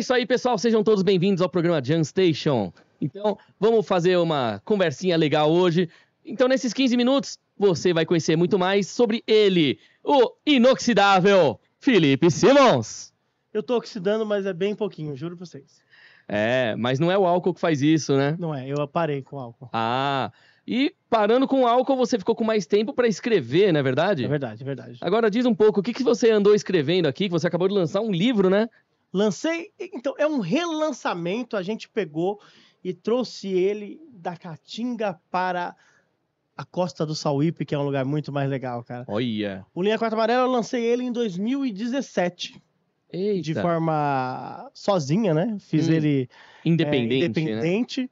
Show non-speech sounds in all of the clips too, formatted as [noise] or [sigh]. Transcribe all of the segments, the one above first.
isso aí, pessoal. Sejam todos bem-vindos ao programa Jam Station. Então, vamos fazer uma conversinha legal hoje. Então, nesses 15 minutos, você vai conhecer muito mais sobre ele, o inoxidável Felipe Simons. Eu tô oxidando, mas é bem pouquinho, juro pra vocês. É, mas não é o álcool que faz isso, né? Não é, eu parei com o álcool. Ah, e parando com o álcool, você ficou com mais tempo para escrever, não é verdade? É verdade, é verdade. Agora diz um pouco, o que, que você andou escrevendo aqui, que você acabou de lançar um livro, né? Lancei. Então, é um relançamento. A gente pegou e trouxe ele da Caatinga para a costa do Sauípe, que é um lugar muito mais legal, cara. Olha. Yeah. O Linha Quarta Amarela eu lancei ele em 2017. Eita. De forma sozinha, né? Fiz hum. ele independente. É, independente. Né?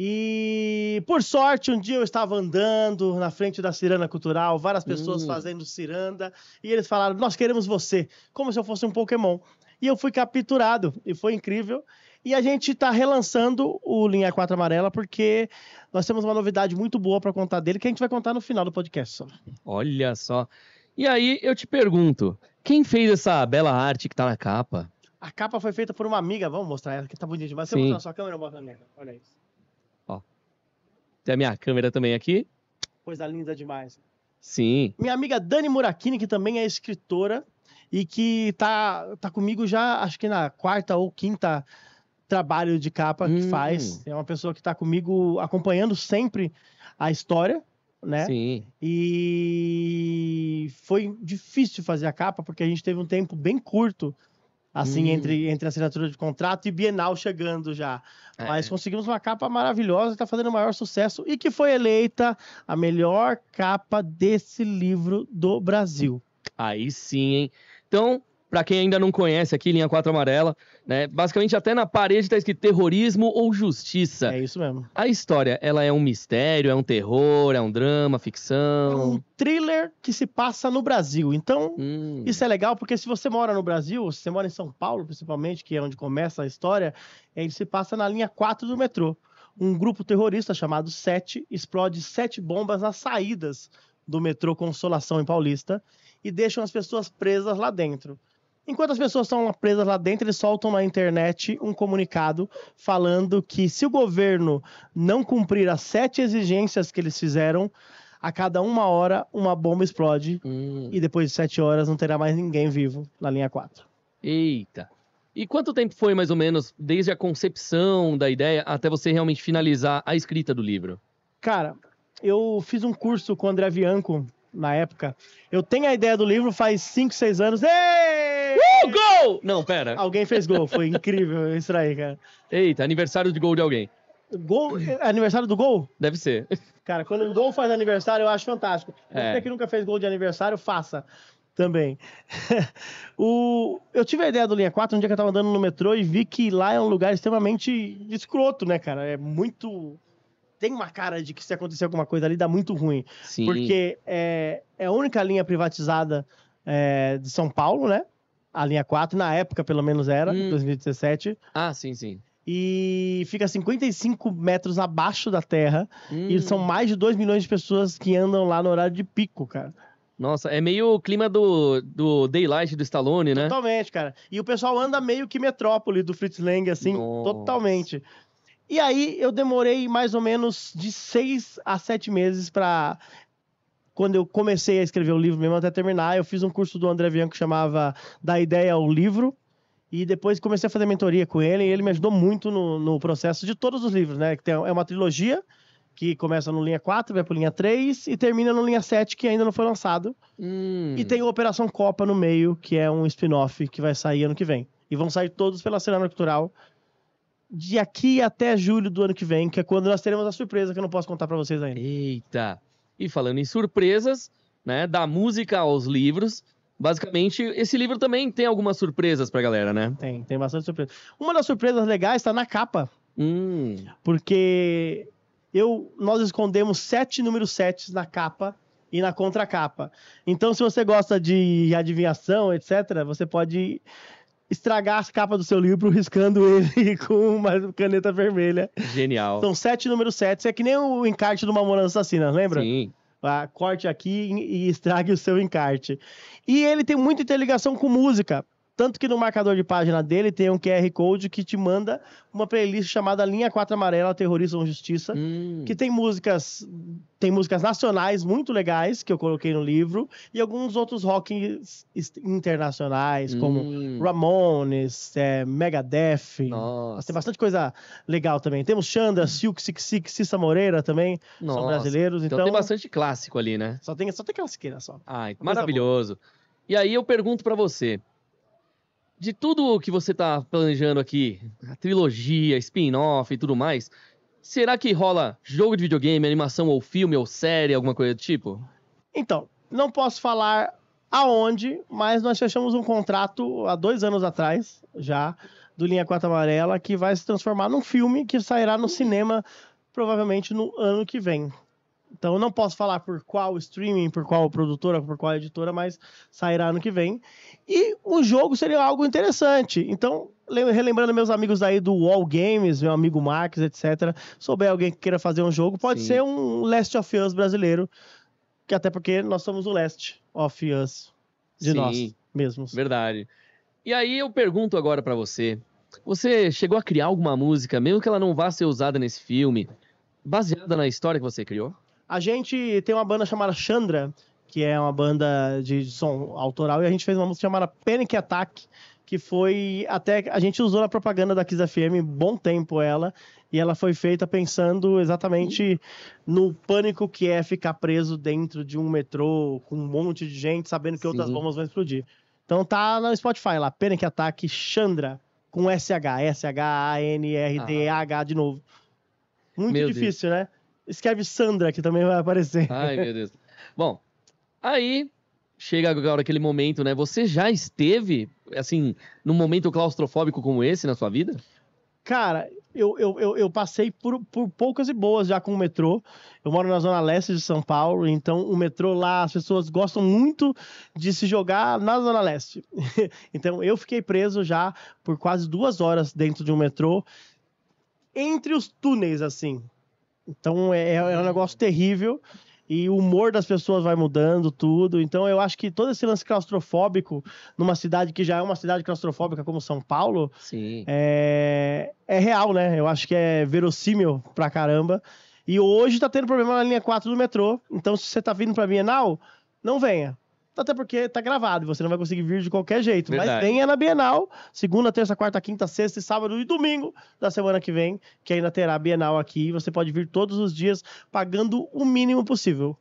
E por sorte, um dia eu estava andando na frente da Ciranda Cultural, várias pessoas hum. fazendo ciranda, e eles falaram: Nós queremos você, como se eu fosse um Pokémon e eu fui capturado, e foi incrível. E a gente está relançando o Linha 4 Amarela, porque nós temos uma novidade muito boa para contar dele, que a gente vai contar no final do podcast. Só. Olha só. E aí eu te pergunto, quem fez essa bela arte que está na capa? A capa foi feita por uma amiga, vamos mostrar ela, que tá bonita demais. Você Sim. botar sua câmera ou bota na minha? Olha isso. Ó. Tem a minha câmera também aqui. Coisa linda demais. Sim. Minha amiga Dani Murakini, que também é escritora, e que tá, tá comigo já, acho que na quarta ou quinta trabalho de capa hum. que faz. É uma pessoa que está comigo acompanhando sempre a história, né? Sim. E foi difícil fazer a capa porque a gente teve um tempo bem curto assim hum. entre entre assinatura de contrato e Bienal chegando já. É. Mas conseguimos uma capa maravilhosa, está fazendo o maior sucesso e que foi eleita a melhor capa desse livro do Brasil. Aí sim, hein? Então, para quem ainda não conhece aqui, linha 4 amarela, né? Basicamente até na parede tá escrito terrorismo ou justiça. É isso mesmo. A história, ela é um mistério, é um terror, é um drama, ficção. É um thriller que se passa no Brasil. Então, hum. isso é legal porque se você mora no Brasil, se você mora em São Paulo, principalmente, que é onde começa a história, ele se passa na linha 4 do metrô. Um grupo terrorista chamado Sete explode sete bombas nas saídas do metrô Consolação em Paulista e deixam as pessoas presas lá dentro. Enquanto as pessoas estão presas lá dentro, eles soltam na internet um comunicado falando que se o governo não cumprir as sete exigências que eles fizeram, a cada uma hora uma bomba explode hum. e depois de sete horas não terá mais ninguém vivo na linha 4. Eita! E quanto tempo foi, mais ou menos, desde a concepção da ideia até você realmente finalizar a escrita do livro? Cara, eu fiz um curso com o André Bianco na época. Eu tenho a ideia do livro faz 5, 6 anos. Ei! Uh, gol! Não, pera. Alguém fez gol, foi incrível isso aí, cara. Eita, aniversário de gol de alguém. Gol, aniversário do gol? Deve ser. Cara, quando o gol faz aniversário, eu acho fantástico. É. Você que nunca fez gol de aniversário, faça também. [laughs] o, eu tive a ideia do Linha 4 um dia que eu tava andando no metrô e vi que lá é um lugar extremamente escroto, né, cara? É muito tem uma cara de que se acontecer alguma coisa ali dá muito ruim. Sim. Porque é, é a única linha privatizada é, de São Paulo, né? A linha 4, na época pelo menos era, hum. 2017. Ah, sim, sim. E fica 55 metros abaixo da terra. Hum. E são mais de 2 milhões de pessoas que andam lá no horário de pico, cara. Nossa, é meio o clima do, do Daylight do Stallone, né? Totalmente, cara. E o pessoal anda meio que metrópole do Fritz Lang, assim, Nossa. totalmente. E aí eu demorei mais ou menos de seis a sete meses para quando eu comecei a escrever o livro mesmo até terminar, eu fiz um curso do André Bianco que chamava Da Ideia ao Livro. E depois comecei a fazer mentoria com ele e ele me ajudou muito no, no processo de todos os livros, né? Tem, é uma trilogia que começa no linha 4, vai pro linha 3 e termina no linha 7, que ainda não foi lançado. Hum. E tem Operação Copa no meio, que é um spin-off que vai sair ano que vem. E vão sair todos pela Serana Cultural, de aqui até julho do ano que vem, que é quando nós teremos a surpresa que eu não posso contar para vocês ainda. Eita! E falando em surpresas, né, da música aos livros, basicamente esse livro também tem algumas surpresas pra galera, né? Tem, tem bastante surpresa. Uma das surpresas legais está na capa. Hum. Porque eu nós escondemos sete números sete na capa e na contracapa. Então, se você gosta de adivinhação, etc., você pode estragar as capas do seu livro riscando ele [laughs] com uma caneta vermelha. Genial. São sete números sete. Isso é que nem o encarte do Mamona Assassina, lembra? Sim. Ah, corte aqui e estrague o seu encarte. E ele tem muita interligação com música. Tanto que no marcador de página dele tem um QR Code que te manda uma playlist chamada Linha 4 Amarela, Terrorismo ou Justiça, hum. que tem músicas tem músicas nacionais muito legais que eu coloquei no livro e alguns outros rocks internacionais hum. como Ramones, é, Megadeth. Nossa. Tem bastante coisa legal também. Temos Xanda, hum. Silk Six Six, Cissa Moreira também, Nossa. são brasileiros, então, então tem bastante clássico ali, né? Só tem só tem classiqueira só. Ai, tá maravilhoso. Boa. E aí eu pergunto para você, de tudo o que você está planejando aqui, a trilogia, spin-off e tudo mais, será que rola jogo de videogame, animação ou filme ou série, alguma coisa do tipo? Então, não posso falar aonde, mas nós fechamos um contrato há dois anos atrás, já, do Linha 4 Amarela, que vai se transformar num filme que sairá no cinema provavelmente no ano que vem. Então não posso falar por qual streaming, por qual produtora, por qual editora, mas sairá ano que vem. E o jogo seria algo interessante. Então, relembrando meus amigos aí do Wall Games, meu amigo Max, etc. Souber alguém que queira fazer um jogo, pode Sim. ser um Last of Us brasileiro, que até porque nós somos o Last of Us de Sim, nós mesmos. Verdade. E aí eu pergunto agora para você, você chegou a criar alguma música, mesmo que ela não vá ser usada nesse filme, baseada na história que você criou? A gente tem uma banda chamada Chandra, que é uma banda de som autoral, e a gente fez uma música chamada Panic Attack, que foi até a gente usou na propaganda da Kiss FM bom tempo ela e ela foi feita pensando exatamente no pânico que é ficar preso dentro de um metrô com um monte de gente sabendo que Sim. outras bombas vão explodir. Então tá no Spotify lá, Panic Attack Chandra com SH, S H A N R D H ah. de novo. Muito Meu difícil, Deus. né? escreve Sandra, que também vai aparecer. Ai, meu Deus. Bom, aí chega agora aquele momento, né? Você já esteve, assim, num momento claustrofóbico como esse na sua vida? Cara, eu, eu, eu, eu passei por, por poucas e boas já com o metrô. Eu moro na zona leste de São Paulo, então o metrô lá, as pessoas gostam muito de se jogar na zona leste. [laughs] então eu fiquei preso já por quase duas horas dentro de um metrô, entre os túneis, assim. Então é, é, é um negócio terrível e o humor das pessoas vai mudando tudo. Então eu acho que todo esse lance claustrofóbico numa cidade que já é uma cidade claustrofóbica como São Paulo, Sim. É, é real, né? Eu acho que é verossímil pra caramba. E hoje tá tendo problema na linha 4 do metrô. Então se você tá vindo pra Bienal, não venha até porque tá gravado, você não vai conseguir vir de qualquer jeito. Verdade. Mas venha na Bienal, segunda, terça, quarta, quinta, sexta, sábado e domingo da semana que vem, que ainda terá a Bienal aqui. Você pode vir todos os dias pagando o mínimo possível.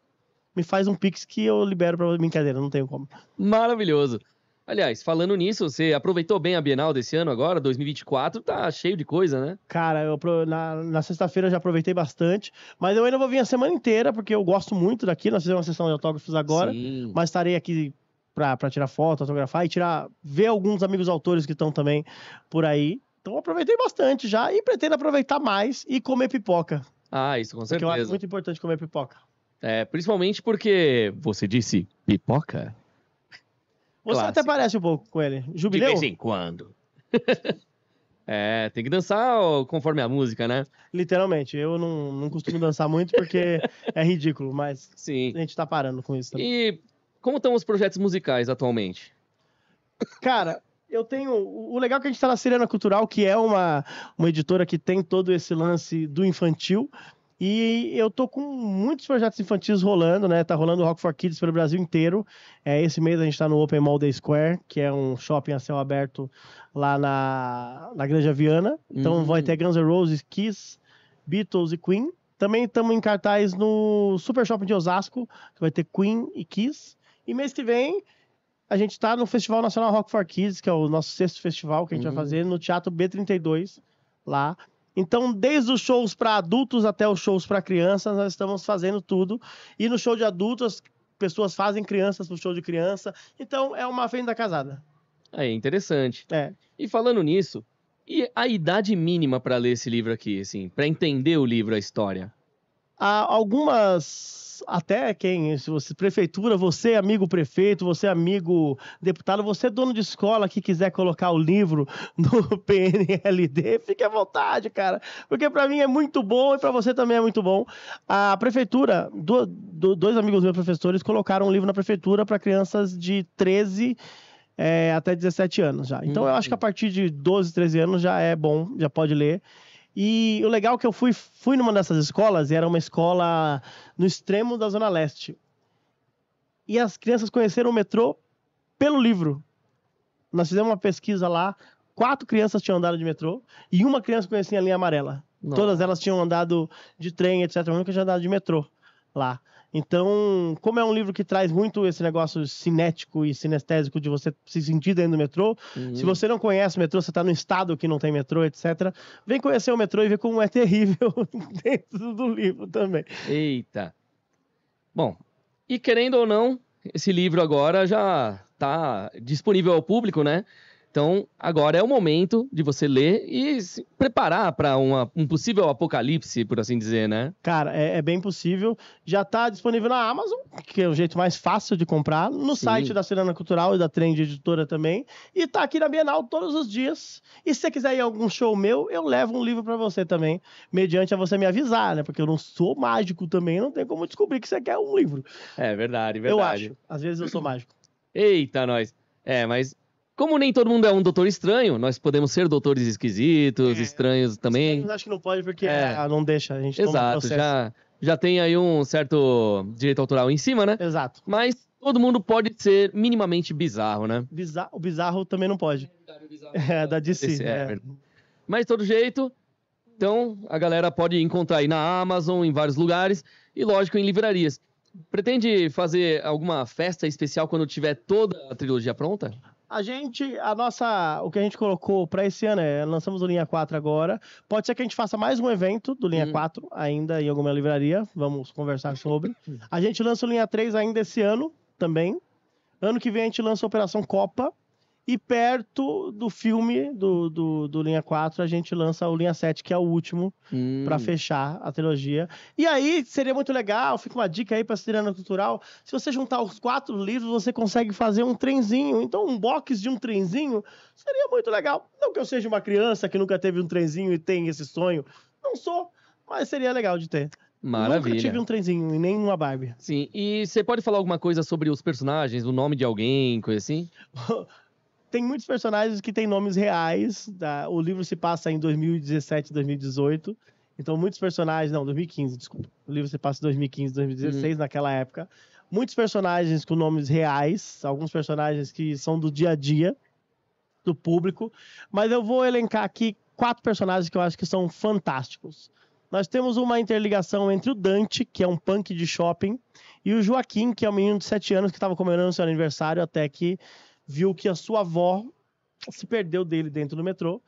Me faz um pix que eu libero para brincadeira, não tenho como. Maravilhoso. Aliás, falando nisso, você aproveitou bem a Bienal desse ano agora, 2024, tá cheio de coisa, né? Cara, eu na, na sexta-feira já aproveitei bastante, mas eu ainda vou vir a semana inteira, porque eu gosto muito daqui, nós fizemos uma sessão de autógrafos agora, Sim. mas estarei aqui para tirar foto, autografar e tirar, ver alguns amigos autores que estão também por aí. Então aproveitei bastante já e pretendo aproveitar mais e comer pipoca. Ah, isso com certeza. Porque eu acho muito importante comer pipoca. É, principalmente porque você disse pipoca. Você Clássico. até parece um pouco com ele. Jubileu? De vez em quando. [laughs] é, tem que dançar conforme a música, né? Literalmente. Eu não, não costumo dançar muito porque é ridículo, mas Sim. a gente tá parando com isso também. E como estão os projetos musicais atualmente? Cara, eu tenho. O legal é que a gente está na Serena Cultural, que é uma, uma editora que tem todo esse lance do infantil, e eu tô com muitos projetos infantis rolando, né? Tá rolando o Rock for Kids pelo Brasil inteiro. É, esse mês a gente tá no Open Mall Day Square, que é um shopping a céu aberto lá na, na Granja Viana. Então uhum. vai ter Guns N' Roses, Kiss, Beatles e Queen. Também estamos em cartaz no Super Shopping de Osasco, que vai ter Queen e Kiss. E mês que vem a gente está no Festival Nacional Rock for Kids, que é o nosso sexto festival que a gente uhum. vai fazer no Teatro B32, lá. Então, desde os shows para adultos até os shows para crianças, nós estamos fazendo tudo. E no show de adultos, pessoas fazem crianças no show de criança. Então, é uma venda casada. É interessante. É. E falando nisso, e a idade mínima para ler esse livro aqui, assim, para entender o livro, a história? Há algumas, até quem, se você, prefeitura, você é amigo prefeito, você é amigo deputado, você é dono de escola que quiser colocar o livro no [laughs] PNLD, fique à vontade, cara, porque para mim é muito bom e para você também é muito bom. A prefeitura, do, do, dois amigos meus professores colocaram um livro na prefeitura para crianças de 13 é, eh, até 17 anos já. Então hum, eu acho que a uhum. partir de 12, 13 anos já é bom, já pode ler. E o legal é que eu fui, fui numa dessas escolas, e era uma escola no extremo da Zona Leste. E as crianças conheceram o metrô pelo livro. Nós fizemos uma pesquisa lá, quatro crianças tinham andado de metrô e uma criança conhecia a linha amarela. Não. Todas elas tinham andado de trem, etc. A única tinha andado de metrô lá. Então, como é um livro que traz muito esse negócio cinético e sinestésico de você se sentir dentro do metrô, uhum. se você não conhece o metrô, você está num estado que não tem metrô, etc., vem conhecer o metrô e ver como é terrível [laughs] dentro do livro também. Eita! Bom, e querendo ou não, esse livro agora já está disponível ao público, né? Então, agora é o momento de você ler e se preparar para um possível apocalipse, por assim dizer, né? Cara, é, é bem possível. Já está disponível na Amazon, que é o jeito mais fácil de comprar, no Sim. site da Serena Cultural e da Trend Editora também. E está aqui na Bienal todos os dias. E se você quiser ir a algum show meu, eu levo um livro para você também, mediante a você me avisar, né? Porque eu não sou mágico também, não tem como descobrir que você quer um livro. É verdade, verdade. Eu acho. Às vezes eu sou mágico. Eita, nós. É, mas como nem todo mundo é um doutor estranho, nós podemos ser doutores esquisitos, é, estranhos também. Estranhos acho que não pode porque é. é ah, não deixa, a gente Exato, já, já tem aí um certo direito autoral em cima, né? Exato. Mas todo mundo pode ser minimamente bizarro, né? Bizarro, o bizarro também não pode. [laughs] É, da DC. É. é. Mas de todo jeito, então a galera pode encontrar aí na Amazon, em vários lugares e, lógico, em livrarias. Pretende fazer alguma festa especial quando tiver toda a trilogia pronta? A gente, a nossa, o que a gente colocou para esse ano é, lançamos o Linha 4 agora. Pode ser que a gente faça mais um evento do Linha hum. 4 ainda em alguma livraria, vamos conversar [laughs] sobre. A gente lança o Linha 3 ainda esse ano também. Ano que vem a gente lança a Operação Copa, e perto do filme do, do, do Linha 4, a gente lança o Linha 7, que é o último, hum. para fechar a trilogia. E aí, seria muito legal, fica uma dica aí pra Cirana Cultural. Se você juntar os quatro livros, você consegue fazer um trenzinho. Então, um box de um trenzinho seria muito legal. Não que eu seja uma criança que nunca teve um trenzinho e tem esse sonho. Não sou, mas seria legal de ter. Maravilha. Nunca tive um trenzinho e nem uma Barbie. Sim, e você pode falar alguma coisa sobre os personagens, o nome de alguém, coisa assim? [laughs] tem muitos personagens que têm nomes reais. Tá? O livro se passa em 2017, 2018. Então, muitos personagens. Não, 2015, desculpa. O livro se passa em 2015, 2016, uhum. naquela época. Muitos personagens com nomes reais, alguns personagens que são do dia a dia do público. Mas eu vou elencar aqui quatro personagens que eu acho que são fantásticos. Nós temos uma interligação entre o Dante, que é um punk de shopping, e o Joaquim, que é um menino de 7 anos que estava comemorando seu aniversário até que viu que a sua avó se perdeu dele dentro do metrô.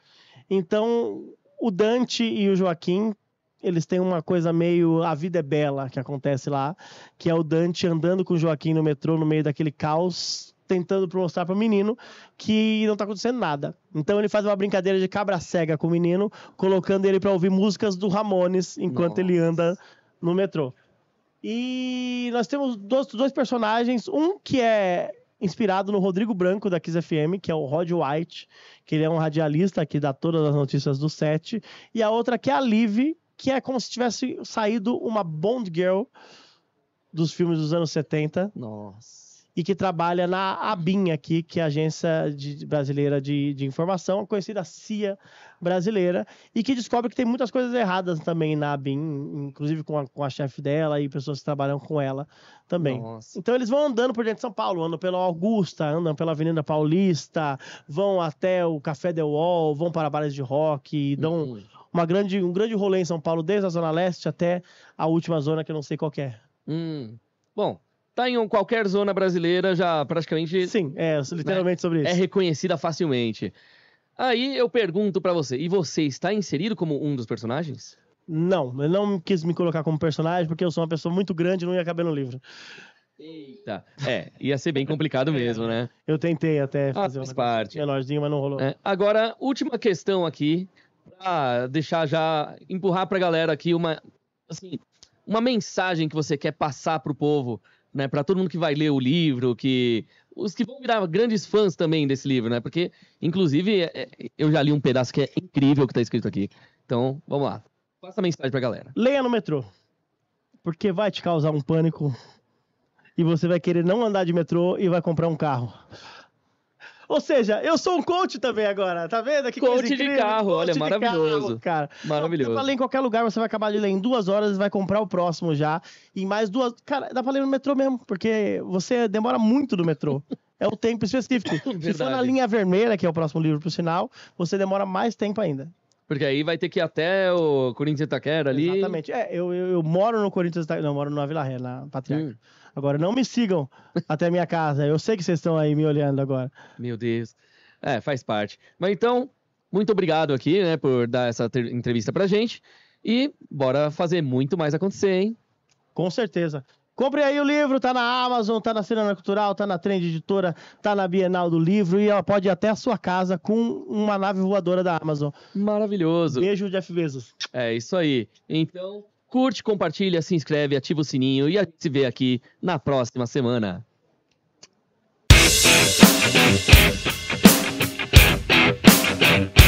Então, o Dante e o Joaquim, eles têm uma coisa meio a vida é bela que acontece lá, que é o Dante andando com o Joaquim no metrô no meio daquele caos, tentando mostrar para o menino que não está acontecendo nada. Então ele faz uma brincadeira de cabra cega com o menino, colocando ele para ouvir músicas do Ramones enquanto Nossa. ele anda no metrô. E nós temos dois, dois personagens, um que é inspirado no Rodrigo Branco da Kiss FM, que é o Rod White, que ele é um radialista que dá todas as notícias do set, e a outra que é a Liv, que é como se tivesse saído uma Bond Girl dos filmes dos anos 70. Nossa e que trabalha na ABIN aqui, que é a Agência de, Brasileira de, de, Informação, conhecida CIA brasileira, e que descobre que tem muitas coisas erradas também na ABIN, inclusive com a, com a chefe dela e pessoas que trabalham com ela também. Nossa. Então eles vão andando por dentro de São Paulo, andam pela Augusta, andam pela Avenida Paulista, vão até o Café Del Wall, vão para bares de rock, dão uhum. uma grande, um grande rolê em São Paulo, desde a Zona Leste até a última zona que eu não sei qual é. Hum. Bom, tá em qualquer zona brasileira, já praticamente. Sim, é, literalmente né, sobre isso. É reconhecida facilmente. Aí eu pergunto para você, e você está inserido como um dos personagens? Não, eu não quis me colocar como personagem porque eu sou uma pessoa muito grande e não ia caber no livro. Eita. É, ia ser bem complicado [laughs] é, mesmo, né? Eu tentei até ah, fazer ah, uma parte. menorzinho, mas não rolou. É. Agora, última questão aqui, pra deixar já, empurrar pra galera aqui uma, assim, uma mensagem que você quer passar pro povo né, para todo mundo que vai ler o livro, que os que vão virar grandes fãs também desse livro, né? Porque, inclusive, é, é, eu já li um pedaço que é incrível que está escrito aqui. Então, vamos lá. Passa a mensagem para a galera. Leia no metrô. Porque vai te causar um pânico e você vai querer não andar de metrô e vai comprar um carro. Ou seja, eu sou um coach também agora, tá vendo? Que coach de carro, coach olha, de maravilhoso. Carro, cara. Maravilhoso. Dá pra ler em qualquer lugar, você vai acabar de ler né, em duas horas e vai comprar o próximo já. Em mais duas. Cara, dá pra ler no metrô mesmo, porque você demora muito do metrô. É o tempo específico. [laughs] Se for na linha vermelha, que é o próximo livro pro sinal, você demora mais tempo ainda. Porque aí vai ter que ir até o Corinthians Itaquera ali. Exatamente. É, eu, eu, eu moro no Corinthians Itaquera. Não, moro na Vila Ré, na Patriarca. Hum. Agora, não me sigam até minha casa. Eu sei que vocês estão aí me olhando agora. Meu Deus. É, faz parte. Mas então, muito obrigado aqui, né, por dar essa entrevista pra gente. E bora fazer muito mais acontecer, hein? Com certeza. Compre aí o livro, tá na Amazon, tá na Cinema Cultural, tá na Trend Editora, tá na Bienal do Livro e ela pode ir até a sua casa com uma nave voadora da Amazon. Maravilhoso. Beijo, Jeff Bezos. É isso aí. Então, Curte, compartilha, se inscreve, ativa o sininho e a gente se vê aqui na próxima semana. Thank you.